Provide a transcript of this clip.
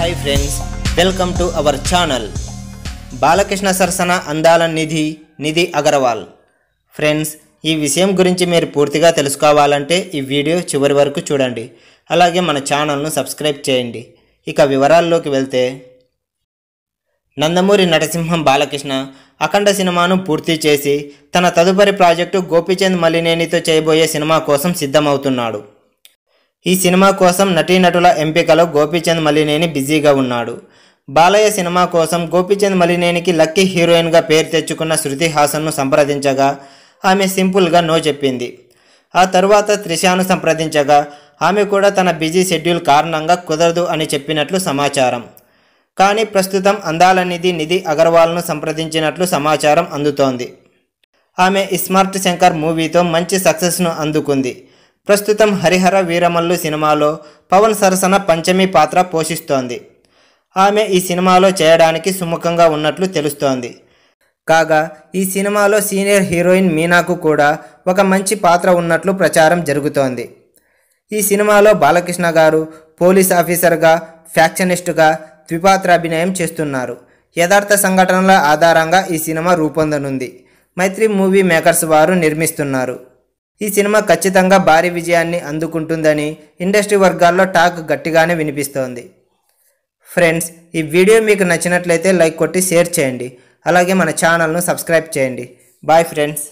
hi friends welcome to our channel Balakrishna సరసన అందాల నిధి నిధి Agarwal friends ఈ విషయం గురించి మీరు పూర్తిగా తెలుసుకోవాలంటే ఈ వీడియో చివరి వరకు చూడండి అలాగే మన ఛానల్ను సబ్స్క్రైబ్ చేయండి ఇక వివరాల్లోకి వెళ్తే నందమూరి నటసింహం బాలకృష్ణ అఖండ సినిమాను పూర్తి చేసి తన తదుపరి ప్రాజెక్టు గోపీచంద్ మలినేనితో చేయబోయే సినిమా కోసం సిద్ధమవుతున్నాడు ఈ సినిమా కోసం నటీనటుల ఎంపికలో గోపీచంద్ మలినేని బిజీగా ఉన్నాడు బాలయ్య సినిమా కోసం గోపీచంద్ మలినేనికి లక్కీ హీరోయిన్గా పేరు తెచ్చుకున్న శృతి హాసన్ను సంప్రదించగా ఆమె సింపుల్గా నో చెప్పింది ఆ తరువాత త్రిషాను సంప్రదించగా ఆమె కూడా తన బిజీ షెడ్యూల్ కారణంగా కుదరదు అని చెప్పినట్లు సమాచారం కానీ ప్రస్తుతం అందాలనిధి నిధి అగర్వాల్ను సంప్రదించినట్లు సమాచారం అందుతోంది ఆమె ఇస్మార్ట్ శంకర్ మూవీతో మంచి సక్సెస్ను అందుకుంది ప్రస్తుతం హరిహర వీరమల్లు సినిమాలో పవన్ సరసన పంచమి పాత్ర పోషిస్తోంది ఆమె ఈ సినిమాలో చేయడానికి సుముఖంగా ఉన్నట్లు తెలుస్తోంది కాగా ఈ సినిమాలో సీనియర్ హీరోయిన్ మీనాకు కూడా ఒక మంచి పాత్ర ఉన్నట్లు ప్రచారం జరుగుతోంది ఈ సినిమాలో బాలకృష్ణ గారు పోలీస్ ఆఫీసర్గా ఫ్యాక్షనిస్టుగా ద్విపాత్ర అభినయం చేస్తున్నారు యథార్థ సంఘటనల ఆధారంగా ఈ సినిమా రూపొందనుంది మైత్రి మూవీ మేకర్స్ వారు నిర్మిస్తున్నారు ఈ సినిమా ఖచ్చితంగా భారీ విజయాన్ని అందుకుంటుందని ఇండస్ట్రీ వర్గాల్లో టాక్ గట్టిగానే వినిపిస్తోంది ఫ్రెండ్స్ ఈ వీడియో మీకు నచ్చినట్లయితే లైక్ కొట్టి షేర్ చేయండి అలాగే మన ఛానల్ను సబ్స్క్రైబ్ చేయండి బాయ్ ఫ్రెండ్స్